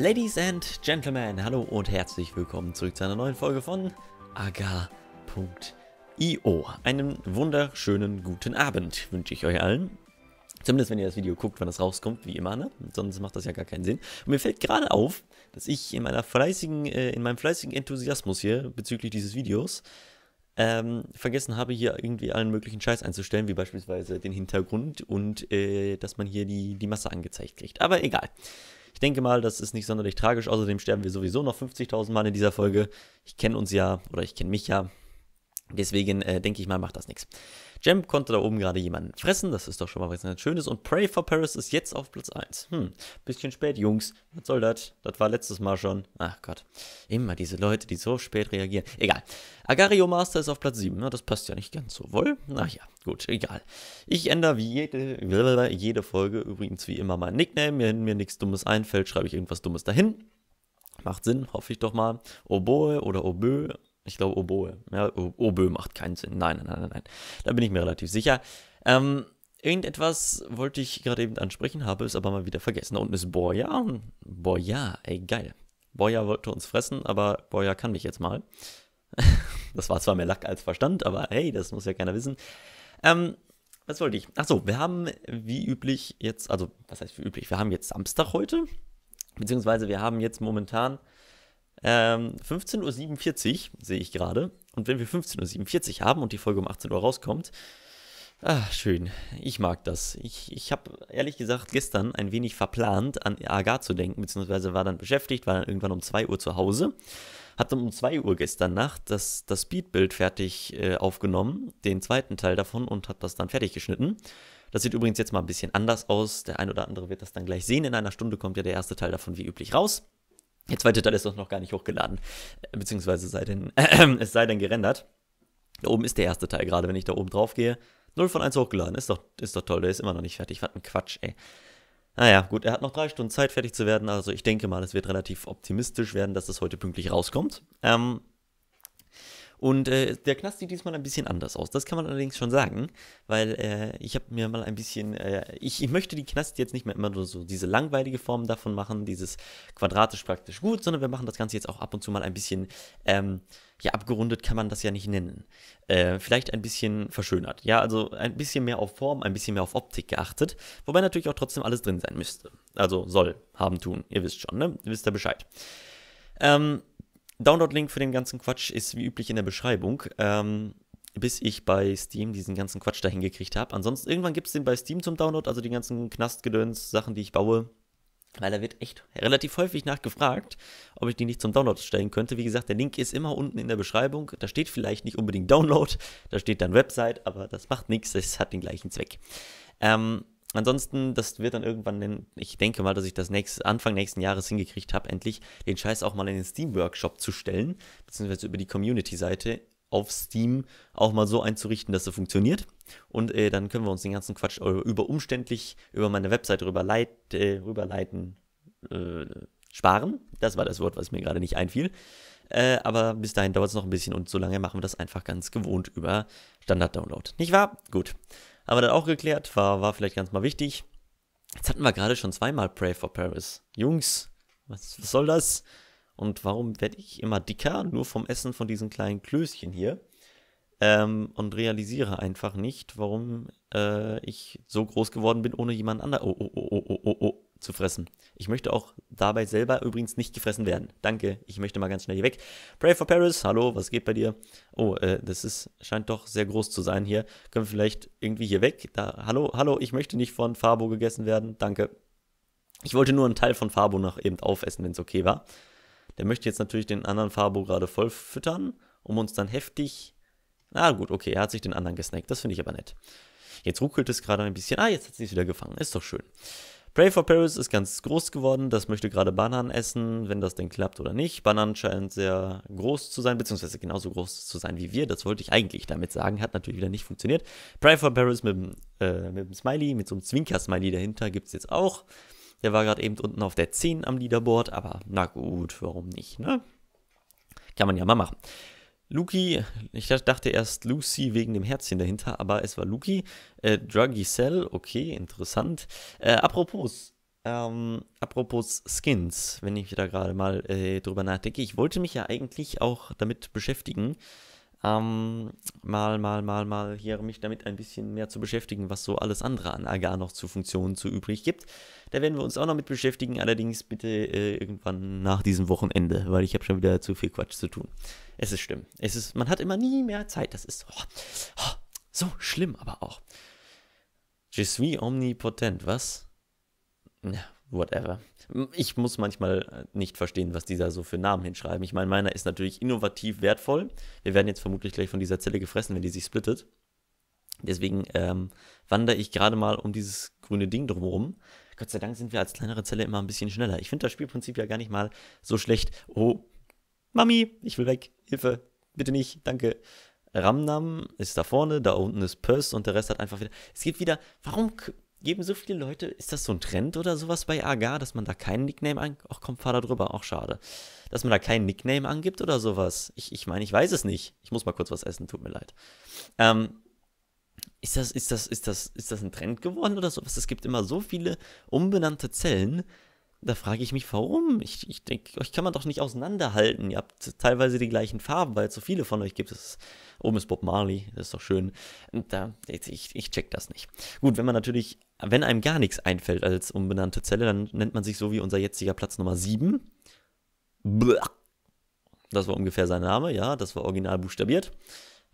Ladies and Gentlemen, hallo und herzlich willkommen zurück zu einer neuen Folge von agar.io. Einen wunderschönen guten Abend wünsche ich euch allen. Zumindest wenn ihr das Video guckt, wann das rauskommt, wie immer, ne? Sonst macht das ja gar keinen Sinn. Und mir fällt gerade auf, dass ich in meiner fleißigen, äh, in meinem fleißigen Enthusiasmus hier bezüglich dieses Videos ähm, vergessen habe, hier irgendwie allen möglichen Scheiß einzustellen, wie beispielsweise den Hintergrund und äh, dass man hier die, die Masse angezeigt kriegt. Aber egal. Ich denke mal, das ist nicht sonderlich tragisch. Außerdem sterben wir sowieso noch 50.000 Mal in dieser Folge. Ich kenne uns ja, oder ich kenne mich ja Deswegen äh, denke ich mal, macht das nichts. Jem konnte da oben gerade jemanden fressen, das ist doch schon mal was ganz Schönes. Und Pray for Paris ist jetzt auf Platz 1. Hm, bisschen spät, Jungs. Was soll das? Das war letztes Mal schon. Ach Gott, immer diese Leute, die so spät reagieren. Egal. Agario Master ist auf Platz 7, Na, das passt ja nicht ganz so wohl. Naja, gut, egal. Ich ändere wie jede, jede Folge übrigens wie immer mein Nickname. Wenn mir nichts Dummes einfällt, schreibe ich irgendwas Dummes dahin. Macht Sinn, hoffe ich doch mal. Oboe oder Oboe. Ich glaube Oboe. Ja, Oboe macht keinen Sinn. Nein, nein, nein, nein. Da bin ich mir relativ sicher. Ähm, irgendetwas wollte ich gerade eben ansprechen, habe es aber mal wieder vergessen. Da unten ist Boya. Boya, ey, geil. Boya wollte uns fressen, aber Boya kann mich jetzt mal. das war zwar mehr Lack als Verstand, aber hey, das muss ja keiner wissen. Ähm, was wollte ich? Achso, wir haben wie üblich jetzt, also was heißt wie üblich, wir haben jetzt Samstag heute, beziehungsweise wir haben jetzt momentan ähm, 15.47 Uhr sehe ich gerade. Und wenn wir 15.47 Uhr haben und die Folge um 18 Uhr rauskommt, Ach, schön. Ich mag das. Ich, ich habe ehrlich gesagt gestern ein wenig verplant, an Agar zu denken, beziehungsweise war dann beschäftigt, war dann irgendwann um 2 Uhr zu Hause. Hatte um 2 Uhr gestern Nacht das, das Speedbild fertig äh, aufgenommen, den zweiten Teil davon und hat das dann fertig geschnitten. Das sieht übrigens jetzt mal ein bisschen anders aus. Der ein oder andere wird das dann gleich sehen. In einer Stunde kommt ja der erste Teil davon wie üblich raus. Der zweite Teil ist doch noch gar nicht hochgeladen, äh, beziehungsweise sei denn, äh, es sei denn gerendert. Da oben ist der erste Teil gerade, wenn ich da oben drauf gehe. 0 von 1 hochgeladen, ist doch, ist doch toll, der ist immer noch nicht fertig. Was ein Quatsch, ey. Naja, ah gut, er hat noch drei Stunden Zeit, fertig zu werden. Also ich denke mal, es wird relativ optimistisch werden, dass das heute pünktlich rauskommt. Ähm, und äh, der Knast sieht diesmal ein bisschen anders aus. Das kann man allerdings schon sagen, weil äh, ich habe mir mal ein bisschen, äh, ich, ich, möchte die Knast jetzt nicht mehr immer nur so diese langweilige Form davon machen, dieses quadratisch praktisch gut, sondern wir machen das Ganze jetzt auch ab und zu mal ein bisschen, ähm, ja, abgerundet kann man das ja nicht nennen. Äh, vielleicht ein bisschen verschönert. Ja, also ein bisschen mehr auf Form, ein bisschen mehr auf Optik geachtet, wobei natürlich auch trotzdem alles drin sein müsste. Also soll, haben, tun, ihr wisst schon, ne? Ihr wisst ja Bescheid. Ähm, Download-Link für den ganzen Quatsch ist wie üblich in der Beschreibung. Ähm, bis ich bei Steam diesen ganzen Quatsch dahin gekriegt habe. Ansonsten irgendwann gibt es den bei Steam zum Download, also die ganzen Knastgedöns, Sachen, die ich baue. Weil da wird echt relativ häufig nachgefragt, ob ich die nicht zum Download stellen könnte. Wie gesagt, der Link ist immer unten in der Beschreibung. Da steht vielleicht nicht unbedingt Download, da steht dann Website, aber das macht nichts, es hat den gleichen Zweck. Ähm, Ansonsten, das wird dann irgendwann, den, ich denke mal, dass ich das nächst, Anfang nächsten Jahres hingekriegt habe, endlich den Scheiß auch mal in den Steam-Workshop zu stellen, beziehungsweise über die Community-Seite auf Steam auch mal so einzurichten, dass er funktioniert. Und äh, dann können wir uns den ganzen Quatsch über umständlich über meine Webseite rüberleit, äh, rüberleiten, äh, sparen. Das war das Wort, was mir gerade nicht einfiel. Äh, aber bis dahin dauert es noch ein bisschen und solange machen wir das einfach ganz gewohnt über Standard-Download. Nicht wahr? Gut. Haben wir das auch geklärt, war, war vielleicht ganz mal wichtig. Jetzt hatten wir gerade schon zweimal Pray for Paris. Jungs, was, was soll das? Und warum werde ich immer dicker? Nur vom Essen von diesen kleinen Klößchen hier. Ähm, und realisiere einfach nicht, warum äh, ich so groß geworden bin ohne jemand anderen. Oh, oh, oh, oh, oh, oh, oh zu fressen. Ich möchte auch dabei selber übrigens nicht gefressen werden. Danke, ich möchte mal ganz schnell hier weg. Pray for Paris, hallo, was geht bei dir? Oh, äh, das ist, scheint doch sehr groß zu sein hier. Können wir vielleicht irgendwie hier weg? Da, hallo, hallo, ich möchte nicht von Fabo gegessen werden. Danke. Ich wollte nur einen Teil von Fabo noch eben aufessen, wenn es okay war. Der möchte jetzt natürlich den anderen Fabo gerade voll füttern, um uns dann heftig. Na gut, okay, er hat sich den anderen gesnackt. Das finde ich aber nett. Jetzt ruckelt es gerade ein bisschen. Ah, jetzt hat sie es wieder gefangen. Ist doch schön. Pray for Paris ist ganz groß geworden, das möchte gerade Bananen essen, wenn das denn klappt oder nicht. Bananen scheint sehr groß zu sein, beziehungsweise genauso groß zu sein wie wir, das wollte ich eigentlich damit sagen, hat natürlich wieder nicht funktioniert. Pray for Paris mit, äh, mit dem Smiley, mit so einem Zwinker-Smiley dahinter gibt es jetzt auch. Der war gerade eben unten auf der 10 am Leaderboard, aber na gut, warum nicht, ne? Kann man ja mal machen. Luki, ich dachte erst Lucy wegen dem Herzchen dahinter, aber es war Luki. Äh, Druggy Cell, okay, interessant. Äh, apropos, ähm, apropos Skins, wenn ich da gerade mal äh, drüber nachdenke, ich wollte mich ja eigentlich auch damit beschäftigen, ähm, mal, mal, mal, mal hier mich damit ein bisschen mehr zu beschäftigen, was so alles andere an Agar noch zu Funktionen zu übrig gibt. Da werden wir uns auch noch mit beschäftigen, allerdings bitte äh, irgendwann nach diesem Wochenende, weil ich habe schon wieder zu viel Quatsch zu tun. Es ist schlimm. Es ist, man hat immer nie mehr Zeit. Das ist oh, oh, so schlimm, aber auch. Je suis omnipotent, was? Ja, whatever. Ich muss manchmal äh, nicht verstehen, was die da so für Namen hinschreiben. Ich meine, meiner ist natürlich innovativ wertvoll. Wir werden jetzt vermutlich gleich von dieser Zelle gefressen, wenn die sich splittet. Deswegen ähm, wandere ich gerade mal um dieses grüne Ding drumherum. Gott sei Dank sind wir als kleinere Zelle immer ein bisschen schneller. Ich finde das Spielprinzip ja gar nicht mal so schlecht. Oh, Mami, ich will weg. Hilfe, bitte nicht, danke. Ramnam ist da vorne, da unten ist Purse und der Rest hat einfach wieder. Es geht wieder. Warum geben so viele Leute, ist das so ein Trend oder sowas bei Agar, dass man da keinen Nickname angibt? Ach komm, fahr da drüber, auch schade. Dass man da keinen Nickname angibt oder sowas? Ich, ich meine, ich weiß es nicht. Ich muss mal kurz was essen, tut mir leid. Ähm, ist das, ist das, ist das, ist das ein Trend geworden oder sowas? Es gibt immer so viele unbenannte Zellen, da frage ich mich, warum? Ich, ich denke, euch kann man doch nicht auseinanderhalten. Ihr habt teilweise die gleichen Farben, weil es so viele von euch gibt. Das ist, oben ist Bob Marley, das ist doch schön. Da, ich, ich check das nicht. Gut, wenn man natürlich, wenn einem gar nichts einfällt als unbenannte Zelle, dann nennt man sich so wie unser jetziger Platz Nummer 7. Blah. Das war ungefähr sein Name, ja, das war original buchstabiert.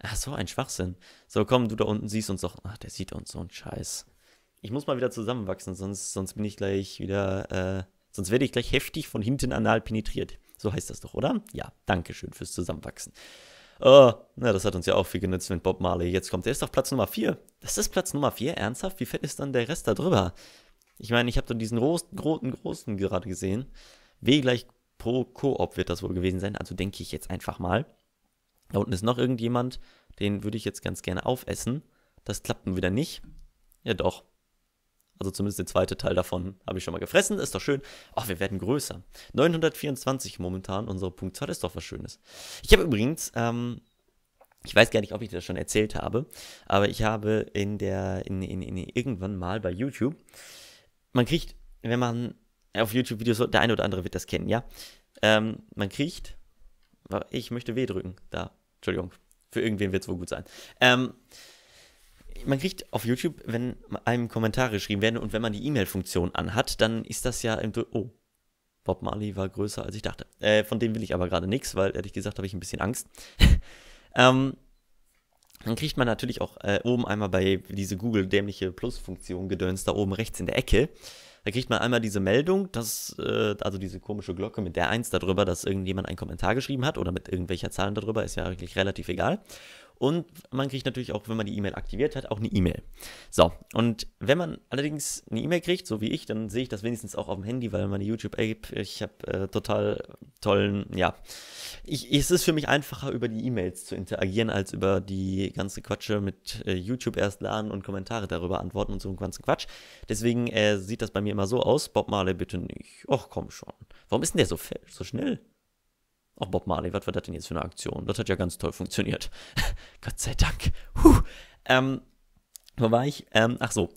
Ach, so ein Schwachsinn. So, komm, du da unten siehst uns doch. Ach, der sieht uns so ein Scheiß. Ich muss mal wieder zusammenwachsen, sonst, sonst bin ich gleich wieder äh, Sonst werde ich gleich heftig von hinten anal penetriert. So heißt das doch, oder? Ja, danke schön fürs Zusammenwachsen. Oh, na, das hat uns ja auch viel genützt, wenn Bob Marley jetzt kommt. Der ist auf Platz Nummer 4. Das ist Platz Nummer 4? Ernsthaft? Wie fett ist dann der Rest da drüber? Ich meine, ich habe dann diesen roten, großen, großen gerade gesehen. W gleich pro Koop wird das wohl gewesen sein, also denke ich jetzt einfach mal. Da unten ist noch irgendjemand, den würde ich jetzt ganz gerne aufessen. Das klappt nun wieder nicht. Ja doch, also zumindest der zweite Teil davon habe ich schon mal gefressen. Ist doch schön. Ach, wir werden größer. 924 momentan, unsere Punktzahl ist doch was Schönes. Ich habe übrigens, ähm, ich weiß gar nicht, ob ich das schon erzählt habe, aber ich habe in der, in, in, in irgendwann mal bei YouTube, man kriegt, wenn man auf YouTube Videos, der eine oder andere wird das kennen, ja, ähm, man kriegt, ich möchte W drücken, da, Entschuldigung, für irgendwen wird es wohl gut sein, ähm, man kriegt auf YouTube, wenn einem Kommentare geschrieben werden und wenn man die E-Mail-Funktion anhat, dann ist das ja im. Oh, Bob Marley war größer, als ich dachte. Äh, von dem will ich aber gerade nichts, weil ehrlich gesagt habe ich ein bisschen Angst. ähm, dann kriegt man natürlich auch äh, oben einmal bei diese Google-dämliche Plus-Funktion gedöns da oben rechts in der Ecke. Da kriegt man einmal diese Meldung, dass, äh, also diese komische Glocke mit der Eins darüber, dass irgendjemand einen Kommentar geschrieben hat oder mit irgendwelcher Zahl darüber, ist ja eigentlich relativ egal. Und man kriegt natürlich auch, wenn man die E-Mail aktiviert hat, auch eine E-Mail. So, und wenn man allerdings eine E-Mail kriegt, so wie ich, dann sehe ich das wenigstens auch auf dem Handy, weil meine YouTube-App, ich habe äh, total tollen, ja. Ich, es ist für mich einfacher, über die E-Mails zu interagieren, als über die ganze Quatsche mit äh, YouTube erst laden und Kommentare darüber antworten und so einen ganzen Quatsch. Deswegen äh, sieht das bei mir immer so aus, Bob Marley bitte nicht. Och, komm schon. Warum ist denn der so, so schnell? Auch Bob Marley, was war das denn jetzt für eine Aktion? Das hat ja ganz toll funktioniert. Gott sei Dank. Puh. Ähm, wo war ich? Ähm, ach so.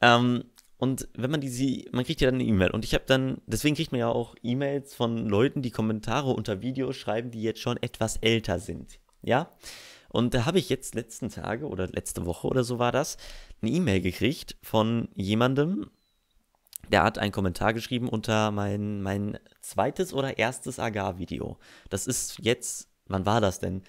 Ähm, und wenn man diese, man kriegt ja dann eine E-Mail. Und ich habe dann, deswegen kriegt man ja auch E-Mails von Leuten, die Kommentare unter Videos schreiben, die jetzt schon etwas älter sind. Ja? Und da habe ich jetzt letzten Tage oder letzte Woche oder so war das, eine E-Mail gekriegt von jemandem, der hat einen Kommentar geschrieben unter mein, mein zweites oder erstes Agar-Video. Das ist jetzt, wann war das denn?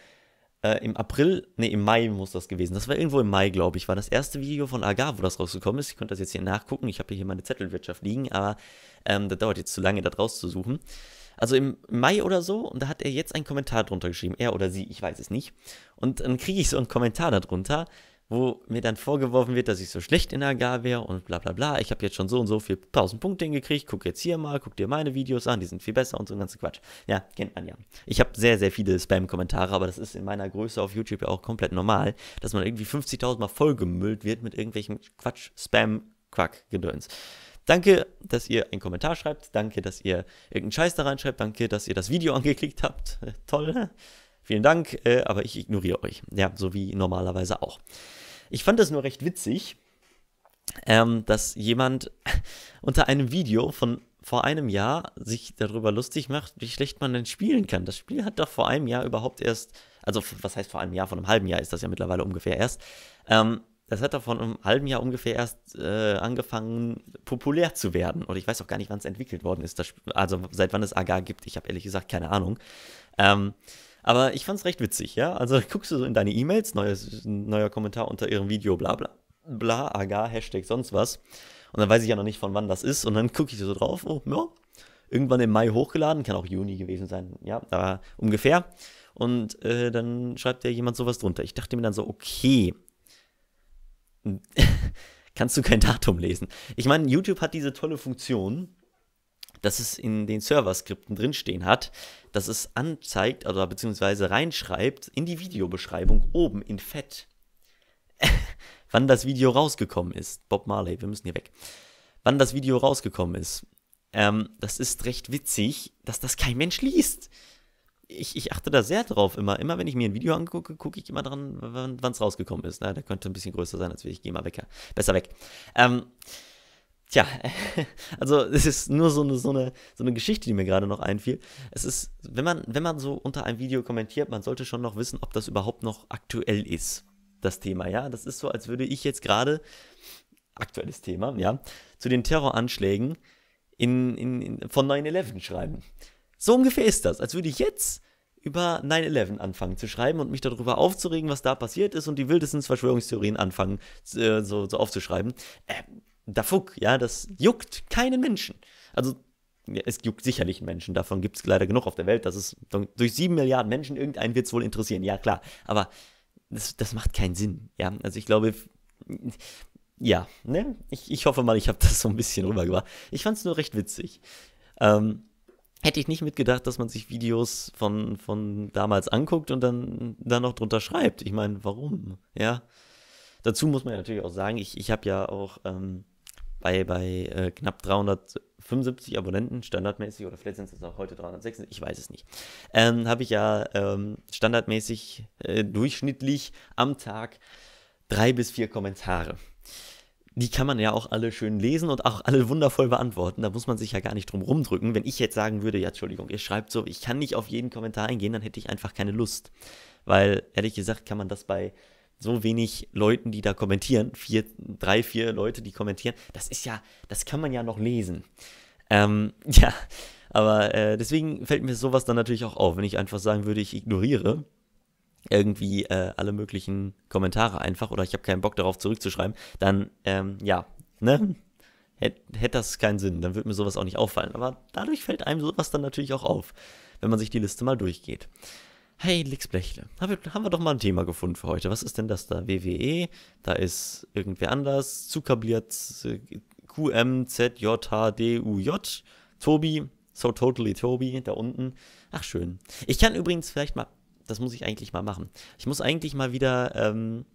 Äh, Im April, nee, im Mai muss das gewesen. Das war irgendwo im Mai, glaube ich, war das erste Video von Agar, wo das rausgekommen ist. Ich konnte das jetzt hier nachgucken. Ich habe hier meine Zettelwirtschaft liegen, aber ähm, das dauert jetzt zu lange, das rauszusuchen. Also im Mai oder so, und da hat er jetzt einen Kommentar drunter geschrieben. Er oder sie, ich weiß es nicht. Und dann kriege ich so einen Kommentar darunter wo mir dann vorgeworfen wird, dass ich so schlecht in Agar wäre und bla bla bla. Ich habe jetzt schon so und so viel tausend Punkte hingekriegt. Guck jetzt hier mal, guck dir meine Videos an, die sind viel besser und so ein ganzer Quatsch. Ja, kennt man ja. Ich habe sehr, sehr viele Spam-Kommentare, aber das ist in meiner Größe auf YouTube ja auch komplett normal, dass man irgendwie 50.000 Mal vollgemüllt wird mit irgendwelchen Quatsch-Spam-Quack-Gedöns. Danke, dass ihr einen Kommentar schreibt. Danke, dass ihr irgendeinen Scheiß da reinschreibt. Danke, dass ihr das Video angeklickt habt. Toll vielen Dank, äh, aber ich ignoriere euch. Ja, so wie normalerweise auch. Ich fand das nur recht witzig, ähm, dass jemand unter einem Video von vor einem Jahr sich darüber lustig macht, wie schlecht man denn spielen kann. Das Spiel hat doch vor einem Jahr überhaupt erst, also was heißt vor einem Jahr, von einem halben Jahr ist das ja mittlerweile ungefähr erst. Ähm, das hat doch vor einem halben Jahr ungefähr erst äh, angefangen, populär zu werden. Oder ich weiß auch gar nicht, wann es entwickelt worden ist. Das, also seit wann es Agar gibt, ich habe ehrlich gesagt keine Ahnung. Ähm, aber ich fand es recht witzig, ja. Also guckst du so in deine E-Mails, neuer Kommentar unter ihrem Video, bla bla, bla, aga, Hashtag, sonst was. Und dann weiß ich ja noch nicht, von wann das ist. Und dann gucke ich so drauf, oh, ja, irgendwann im Mai hochgeladen, kann auch Juni gewesen sein, ja, da ungefähr. Und äh, dann schreibt ja jemand sowas drunter. Ich dachte mir dann so, okay. kannst du kein Datum lesen. Ich meine, YouTube hat diese tolle Funktion, dass es in den Server-Skripten drinstehen hat, dass es anzeigt oder beziehungsweise reinschreibt in die Videobeschreibung oben in Fett, wann das Video rausgekommen ist. Bob Marley, wir müssen hier weg. Wann das Video rausgekommen ist. Ähm, das ist recht witzig, dass das kein Mensch liest. Ich, ich, achte da sehr drauf immer. Immer wenn ich mir ein Video angucke, gucke ich immer dran, wann es rausgekommen ist. Na, der könnte ein bisschen größer sein als wir. Ich gehe mal weg. Ja. Besser weg. Ähm, Tja, also es ist nur so eine, so eine, so eine Geschichte, die mir gerade noch einfiel. Es ist, wenn man, wenn man so unter einem Video kommentiert, man sollte schon noch wissen, ob das überhaupt noch aktuell ist, das Thema, ja. Das ist so, als würde ich jetzt gerade, aktuelles Thema, ja, zu den Terroranschlägen in, in, in von 9-11 schreiben. So ungefähr ist das, als würde ich jetzt über 9-11 anfangen zu schreiben und mich darüber aufzuregen, was da passiert ist und die wildesten Verschwörungstheorien anfangen, äh, so, so aufzuschreiben. Ähm, da fuck, ja, das juckt keinen Menschen. Also es juckt sicherlich Menschen, davon gibt es leider genug auf der Welt, dass es durch sieben Milliarden Menschen irgendeinen wird es wohl interessieren, ja klar, aber das, das macht keinen Sinn, ja, also ich glaube, ja, ne, ich, ich hoffe mal, ich habe das so ein bisschen rübergebracht. Ich fand es nur recht witzig. Ähm, hätte ich nicht mitgedacht, dass man sich Videos von, von damals anguckt und dann, dann noch drunter schreibt. Ich meine, warum, ja. Dazu muss man natürlich auch sagen, ich, ich habe ja auch... Ähm, bei, bei äh, knapp 375 Abonnenten standardmäßig, oder vielleicht sind es auch heute 306, ich weiß es nicht, ähm, habe ich ja ähm, standardmäßig äh, durchschnittlich am Tag drei bis vier Kommentare. Die kann man ja auch alle schön lesen und auch alle wundervoll beantworten. Da muss man sich ja gar nicht drum rumdrücken. Wenn ich jetzt sagen würde, ja, Entschuldigung, ihr schreibt so, ich kann nicht auf jeden Kommentar eingehen, dann hätte ich einfach keine Lust. Weil, ehrlich gesagt, kann man das bei so wenig Leuten, die da kommentieren, vier, drei, vier Leute, die kommentieren, das ist ja, das kann man ja noch lesen. Ähm, ja, aber äh, deswegen fällt mir sowas dann natürlich auch auf, wenn ich einfach sagen würde, ich ignoriere irgendwie äh, alle möglichen Kommentare einfach oder ich habe keinen Bock darauf zurückzuschreiben, dann ähm, ja, ne? Hätte hätt das keinen Sinn, dann würde mir sowas auch nicht auffallen. Aber dadurch fällt einem sowas dann natürlich auch auf, wenn man sich die Liste mal durchgeht. Hey, Lix Blechle, haben wir, doch mal ein Thema gefunden für heute. Was ist denn das da? WWE, da ist irgendwer anders, zukabliert QMZJHDUJ, Tobi, so totally Tobi, da unten. Ach, schön. Ich kann übrigens vielleicht mal, das muss ich eigentlich mal machen. Ich muss eigentlich mal wieder, ähm,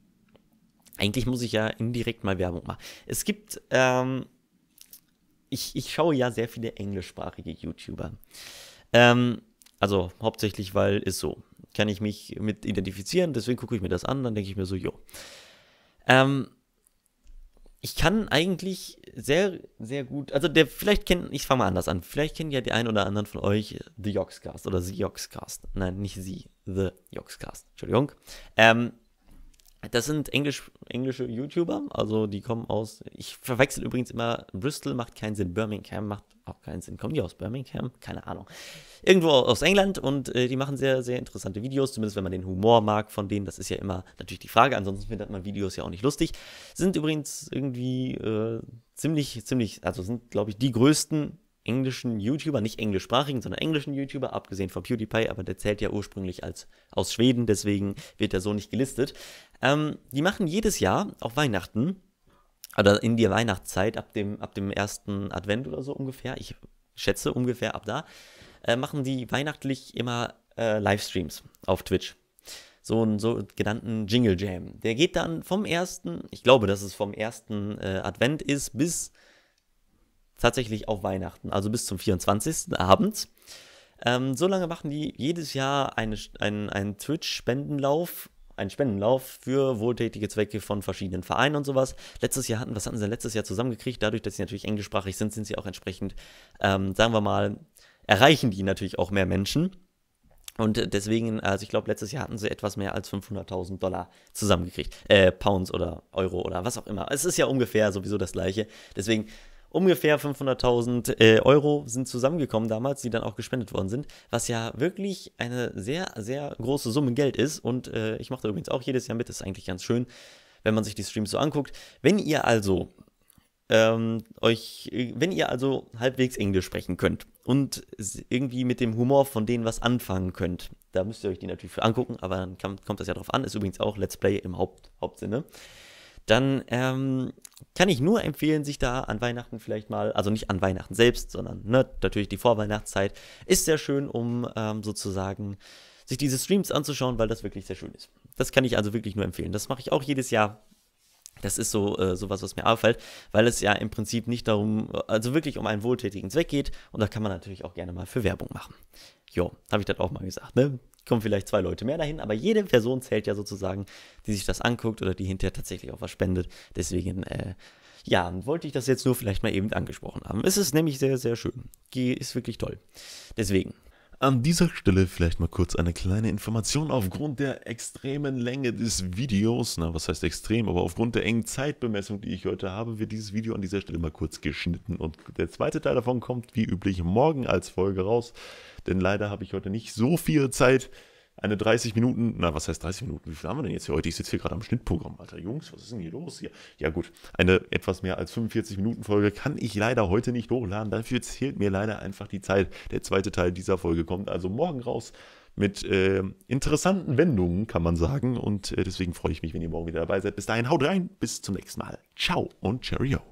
eigentlich muss ich ja indirekt mal Werbung machen. Es gibt, ähm, ich, ich schaue ja sehr viele englischsprachige YouTuber. Ähm, also hauptsächlich, weil ist so kann ich mich mit identifizieren, deswegen gucke ich mir das an, dann denke ich mir so, jo. Ähm, ich kann eigentlich sehr, sehr gut, also der, vielleicht kennen, ich fange mal anders an, vielleicht kennen ja die einen oder anderen von euch The Yogscast oder The Yogscast. Nein, nicht sie, The Yogscast, Entschuldigung. Ähm, das sind Englisch, englische YouTuber, also die kommen aus. Ich verwechsel übrigens immer, Bristol macht keinen Sinn, Birmingham macht auch keinen Sinn. Kommen die aus Birmingham? Keine Ahnung. Irgendwo aus England und äh, die machen sehr, sehr interessante Videos, zumindest wenn man den Humor mag von denen. Das ist ja immer natürlich die Frage, ansonsten findet man Videos ja auch nicht lustig. Sind übrigens irgendwie äh, ziemlich, ziemlich, also sind, glaube ich, die größten englischen YouTuber, nicht englischsprachigen, sondern englischen YouTuber, abgesehen von PewDiePie, aber der zählt ja ursprünglich als aus Schweden, deswegen wird er so nicht gelistet. Ähm, die machen jedes Jahr auf Weihnachten oder in der Weihnachtszeit ab dem, ab dem ersten Advent oder so ungefähr, ich schätze ungefähr ab da, äh, machen die weihnachtlich immer äh, Livestreams auf Twitch. So einen so genannten Jingle Jam. Der geht dann vom ersten, ich glaube, dass es vom ersten äh, Advent ist, bis tatsächlich auf Weihnachten, also bis zum 24. Abend. Ähm, so lange machen die jedes Jahr eine, einen, einen Twitch-Spendenlauf, einen Spendenlauf für wohltätige Zwecke von verschiedenen Vereinen und sowas. Letztes Jahr hatten, was hatten sie letztes Jahr zusammengekriegt? Dadurch, dass sie natürlich englischsprachig sind, sind sie auch entsprechend, ähm, sagen wir mal, erreichen die natürlich auch mehr Menschen. Und deswegen, also ich glaube, letztes Jahr hatten sie etwas mehr als 500.000 Dollar zusammengekriegt. Äh, Pounds oder Euro oder was auch immer. Es ist ja ungefähr sowieso das gleiche. Deswegen ungefähr 500.000 äh, Euro sind zusammengekommen damals, die dann auch gespendet worden sind, was ja wirklich eine sehr, sehr große Summe Geld ist. Und äh, ich mache da übrigens auch jedes Jahr mit, ist eigentlich ganz schön, wenn man sich die Streams so anguckt. Wenn ihr also ähm, euch, äh, wenn ihr also halbwegs Englisch sprechen könnt und irgendwie mit dem Humor von denen was anfangen könnt, da müsst ihr euch die natürlich angucken, aber dann kann, kommt das ja drauf an. Ist übrigens auch Let's Play im Haupt, Hauptsinne dann ähm, kann ich nur empfehlen, sich da an Weihnachten vielleicht mal, also nicht an Weihnachten selbst, sondern ne, natürlich die Vorweihnachtszeit, ist sehr schön, um ähm, sozusagen sich diese Streams anzuschauen, weil das wirklich sehr schön ist. Das kann ich also wirklich nur empfehlen. Das mache ich auch jedes Jahr. Das ist so äh, sowas, was mir auffällt, weil es ja im Prinzip nicht darum, also wirklich um einen wohltätigen Zweck geht und da kann man natürlich auch gerne mal für Werbung machen. Jo, habe ich das auch mal gesagt, ne? kommen vielleicht zwei Leute mehr dahin, aber jede Person zählt ja sozusagen, die sich das anguckt oder die hinterher tatsächlich auch was spendet. Deswegen, äh, ja, wollte ich das jetzt nur vielleicht mal eben angesprochen haben. Es ist nämlich sehr, sehr schön. Ist wirklich toll. Deswegen, an dieser Stelle vielleicht mal kurz eine kleine Information aufgrund der extremen Länge des Videos. Na, was heißt extrem? Aber aufgrund der engen Zeitbemessung, die ich heute habe, wird dieses Video an dieser Stelle mal kurz geschnitten. Und der zweite Teil davon kommt wie üblich morgen als Folge raus. Denn leider habe ich heute nicht so viel Zeit, eine 30 Minuten, na, was heißt 30 Minuten? Wie viel haben wir denn jetzt hier heute? Ich sitze hier gerade am Schnittprogramm. Alter, Jungs, was ist denn hier los? Hier? Ja, gut, eine etwas mehr als 45 Minuten Folge kann ich leider heute nicht hochladen. Dafür zählt mir leider einfach die Zeit. Der zweite Teil dieser Folge kommt also morgen raus mit äh, interessanten Wendungen, kann man sagen. Und äh, deswegen freue ich mich, wenn ihr morgen wieder dabei seid. Bis dahin, haut rein, bis zum nächsten Mal. Ciao und Cheerio.